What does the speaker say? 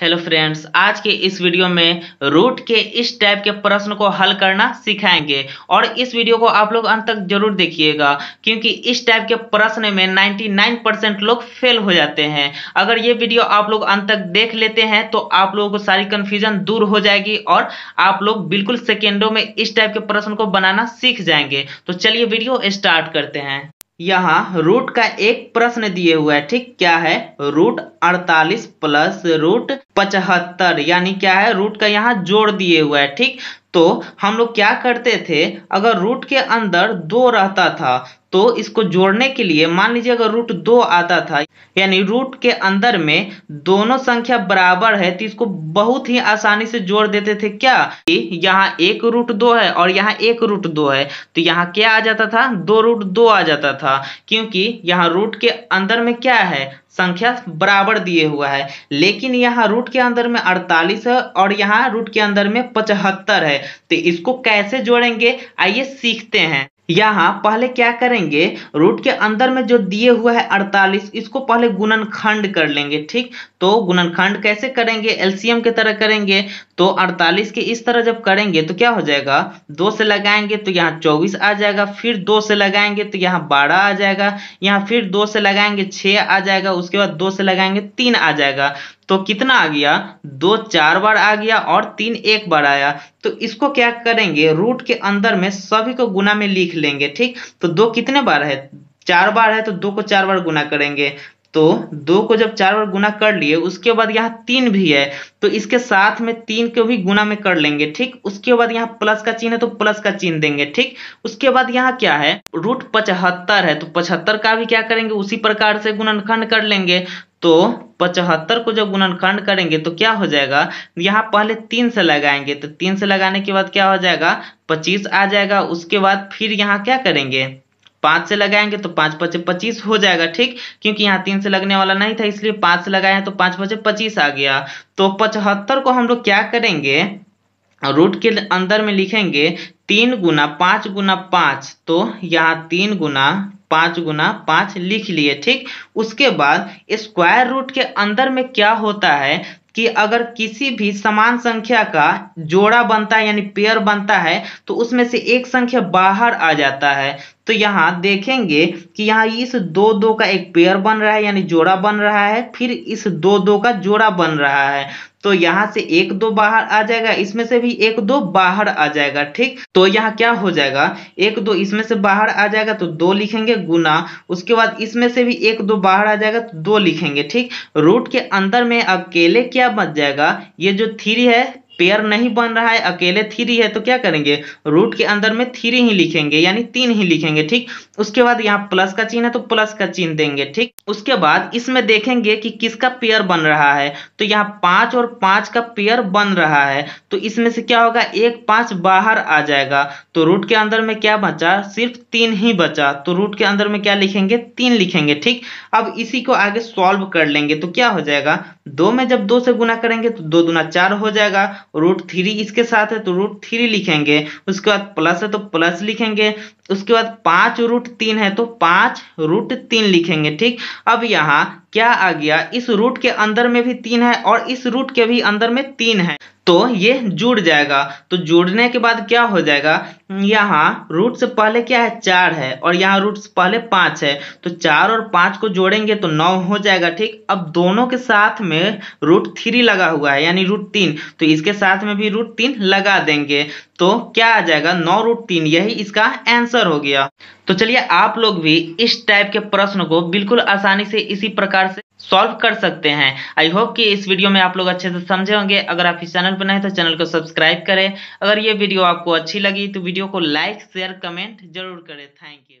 hello friends आज के इस वीडियो में रूट के इस टाइप के प्रश्न को हल करना सिखाएंगे और इस वीडियो को आप लोग अंत तक जरूर देखिएगा क्योंकि इस टाइप के प्रश्न में 99 परसेंट लोग फेल हो जाते हैं अगर ये वीडियो आप लोग अंत तक देख लेते हैं तो आप लोगों को सारी कन्फ्यूजन दूर हो जाएगी और आप लोग बिल्कुल सेकेंडों में इस टाइप के प्रश्न को बनाना सीख जाएंगे तो चलिए वीडियो स्टार्ट करते हैं यहाँ रूट का एक प्रश्न दिए हुआ है ठीक क्या है रूट अड़तालीस प्लस रूट पचहत्तर यानी क्या है रूट का यहाँ जोड़ दिए हुआ है ठीक तो हम लोग क्या करते थे अगर रूट के अंदर दो रहता था तो इसको जोड़ने के लिए मान लीजिए अगर रूट दो आता था यानी रूट के अंदर में दोनों संख्या बराबर है तो इसको बहुत ही आसानी से जोड़ देते थे क्या यहाँ एक रूट दो है और यहाँ एक रूट दो है तो यहाँ क्या आ जाता था दो रूट दो आ जाता था क्योंकि यहाँ रूट के अंदर में क्या है संख्या बराबर दिए हुआ है लेकिन यहाँ रूट के अंदर में अड़तालीस है और यहाँ रूट के अंदर में पचहत्तर है तो इसको कैसे जोड़ेंगे आइए सीखते हैं यहाँ पहले क्या करेंगे रूट के अंदर में जो दिए हुआ है 48 इसको पहले गुणनखंड कर लेंगे ठीक तो गुणनखंड कैसे करेंगे एलसीएम के तरह करेंगे तो 48 के इस तरह जब करेंगे तो क्या हो जाएगा दो से लगाएंगे तो यहाँ 24 आ जाएगा फिर दो से लगाएंगे तो यहाँ 12 आ जाएगा यहाँ फिर दो से लगाएंगे छः आ जाएगा उसके बाद दो से लगाएंगे तीन आ जाएगा तो कितना आ गया दो चार बार आ गया और तीन एक बार आया तो इसको क्या करेंगे रूट के अंदर में सभी को गुना में लिख लेंगे ठीक तो दो कितने बार है चार बार है तो दो को चार बार गुना करेंगे तो दो को जब चार बार गुना कर लिए उसके बाद यहाँ तीन भी है तो इसके साथ में तीन को भी गुना में कर लेंगे ठीक उसके बाद यहाँ प्लस का चिन्ह है तो प्लस का चिन्ह देंगे ठीक उसके बाद यहाँ क्या है रूट पचहत्तर है तो पचहत्तर का भी क्या करेंगे उसी प्रकार से गुणनखंड कर लेंगे तो पचहत्तर को जब गुणनखंड करेंगे तो क्या हो जाएगा यहाँ पहले तीन से लगाएंगे तो तीन से लगाने के बाद क्या हो जाएगा पच्चीस आ जाएगा उसके बाद फिर यहाँ क्या करेंगे पाँच से लगाएंगे तो पाँच पचे पच्चीस हो जाएगा ठीक क्योंकि यहाँ तीन से लगने वाला नहीं था इसलिए पाँच से लगाए तो पाँच पचे पच्चीस आ गया तो पचहत्तर को हम लोग क्या करेंगे रूट के अंदर में लिखेंगे तीन गुना पाँच गुना पाँच तो यहाँ तीन गुना पाँच गुना पाँच लिख लिए ठीक उसके बाद स्क्वायर रूट के अंदर में क्या होता है कि अगर किसी भी समान संख्या का जोड़ा बनता है यानी पेयर बनता है तो उसमें से एक संख्या बाहर आ जाता है तो यहाँ देखेंगे कि यहाँ इस दो दो का एक पेयर बन रहा है यानी जोड़ा बन रहा है फिर इस दो दो का जोड़ा बन रहा है तो यहाँ से एक दो बाहर आ जाएगा इसमें से भी एक दो बाहर आ जाएगा ठीक तो यहाँ क्या हो जाएगा एक दो इसमें से बाहर आ जाएगा तो दो लिखेंगे गुना उसके बाद इसमें से भी एक दो बाहर आ जाएगा तो दो लिखेंगे ठीक रूट के अंदर में अकेले क्या बच जाएगा ये जो थ्री है पेयर नहीं बन रहा है अकेले थ्री है तो क्या करेंगे रूट के अंदर में थ्री ही लिखेंगे यानी तीन ही लिखेंगे ठीक उसके बाद यहाँ प्लस का चिन्ह है तो प्लस का चिन्ह देंगे ठीक उसके बाद इसमें देखेंगे कि किसका पेयर बन रहा है तो यहाँ पांच और पांच का पेयर बन रहा है तो इसमें से क्या होगा एक पांच बाहर आ जाएगा तो रूट के अंदर में क्या बचा सिर्फ तीन ही बचा तो रूट के अंदर में क्या लिखेंगे तीन लिखेंगे ठीक अब इसी को आगे सॉल्व कर लेंगे तो क्या हो जाएगा दो में जब दो से गुना करेंगे तो दो दुना चार हो जाएगा रूट थ्री इसके साथ है तो रूट थ्री लिखेंगे उसके बाद प्लस है तो प्लस लिखेंगे उसके बाद पांच रूट तीन है तो पांच रूट तीन लिखेंगे ठीक अब यहाँ क्या आ गया इस रूट के अंदर में भी तीन है और इस रूट के भी अंदर में तीन है तो ये जुड़ जाएगा तो जुड़ने के बाद क्या हो जाएगा यहाँ रूट से पहले क्या है चार है और यहाँ रूट से पहले पांच है तो चार और पांच को जोड़ेंगे तो नौ हो जाएगा ठीक अब दोनों के साथ में रूट थ्री लगा हुआ है यानी रूट तीन तो इसके साथ में भी रूट तीन लगा देंगे तो क्या आ जाएगा नौ रूट तीन यही इसका आंसर हो गया तो चलिए आप लोग भी इस टाइप के प्रश्न को बिल्कुल आसानी से इसी प्रकार से सॉल्व कर सकते हैं आई होप कि इस वीडियो में आप लोग अच्छे से समझे होंगे अगर आप इस चैनल पर नए तो चैनल को सब्सक्राइब करें अगर ये वीडियो आपको अच्छी लगी तो वीडियो को लाइक शेयर कमेंट जरूर करें थैंक यू